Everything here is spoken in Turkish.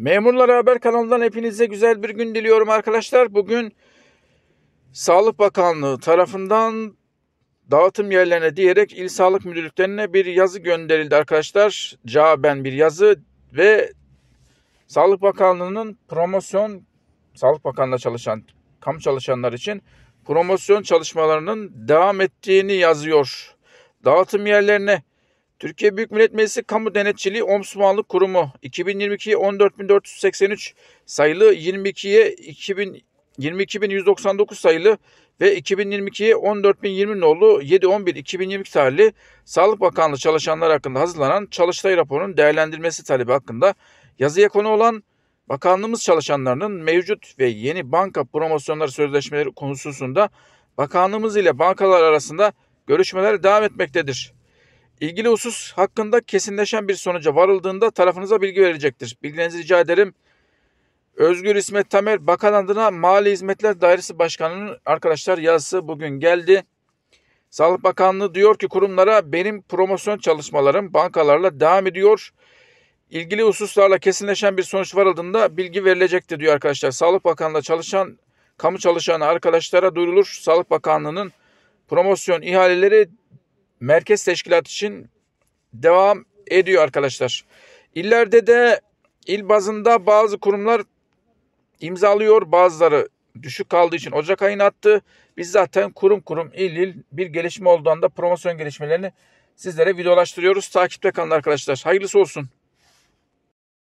Memurlar Haber kanalından hepinize güzel bir gün diliyorum arkadaşlar. Bugün Sağlık Bakanlığı tarafından dağıtım yerlerine diyerek il sağlık müdürlüklerine bir yazı gönderildi arkadaşlar. Caben bir yazı ve Sağlık Bakanlığı'nın promosyon Sağlık Bakanlığı çalışan kamu çalışanlar için promosyon çalışmalarının devam ettiğini yazıyor. Dağıtım yerlerine Türkiye Büyük Millet Meclisi Kamu Denetçiliği Ombudsmanlık Kurumu 2022 14.483 sayılı 22'ye 22.199 sayılı ve 2022'ye 14.020 nolu 2022 tarihli Sağlık Bakanlığı çalışanlar hakkında hazırlanan Çalıştay raporunun değerlendirmesi talebi hakkında yazıya konu olan Bakanlığımız çalışanlarının mevcut ve yeni banka promosyonları sözleşmeleri konusunda bakanlığımız ile bankalar arasında görüşmeler devam etmektedir. İlgili husus hakkında kesinleşen bir sonuca varıldığında tarafınıza bilgi verecektir. Bilgilerinizi rica ederim. Özgür İsmet Tamer Bakan adına Mali Hizmetler Dairesi Başkanı'nın arkadaşlar yazısı bugün geldi. Sağlık Bakanlığı diyor ki kurumlara benim promosyon çalışmalarım bankalarla devam ediyor. İlgili hususlarla kesinleşen bir sonuç varıldığında bilgi verilecektir diyor arkadaşlar. Sağlık Bakanlığı çalışan kamu çalışanı arkadaşlara duyurulur. Sağlık Bakanlığı'nın promosyon ihaleleri merkez teşkilat için devam ediyor arkadaşlar. İllerde de il bazında bazı kurumlar imzalıyor bazıları düşük kaldığı için Ocak ayını attı. Biz zaten kurum kurum il il bir gelişme olduğunda promosyon gelişmelerini sizlere videolaştırıyoruz. Takipte kalın arkadaşlar. Hayırlısı olsun.